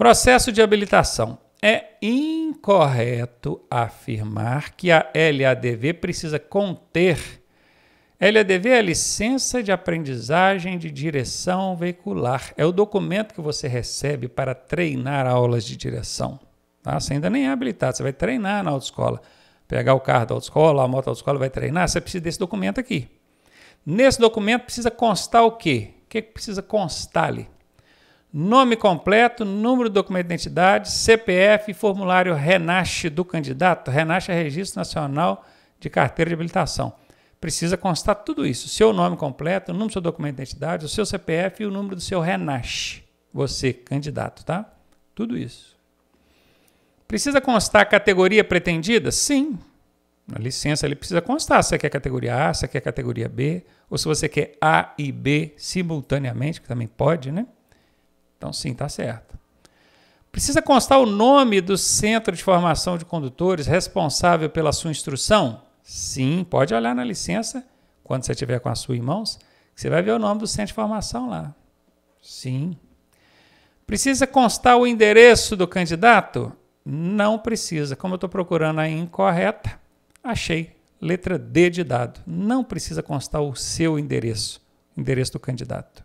Processo de habilitação. É incorreto afirmar que a LADV precisa conter. LADV é a licença de aprendizagem de direção veicular. É o documento que você recebe para treinar aulas de direção. Tá? Você ainda nem é habilitado, você vai treinar na autoescola. Pegar o carro da autoescola, a moto da autoescola, vai treinar, você precisa desse documento aqui. Nesse documento precisa constar o quê? O que precisa constar ali? nome completo, número do documento de identidade, CPF e formulário RENASH do candidato. RENASH é Registro Nacional de Carteira de Habilitação. Precisa constar tudo isso: seu nome completo, o número do seu documento de identidade, o seu CPF e o número do seu RENASH. Você, candidato, tá? Tudo isso. Precisa constar a categoria pretendida? Sim. Na licença ele precisa constar se você quer categoria A, se você quer categoria B, ou se você quer A e B simultaneamente, que também pode, né? Então, sim, está certo. Precisa constar o nome do centro de formação de condutores responsável pela sua instrução? Sim, pode olhar na licença, quando você tiver com a sua em mãos, você vai ver o nome do centro de formação lá. Sim. Precisa constar o endereço do candidato? Não precisa. Como eu estou procurando a incorreta, achei. Letra D de dado. Não precisa constar o seu endereço, o endereço do candidato.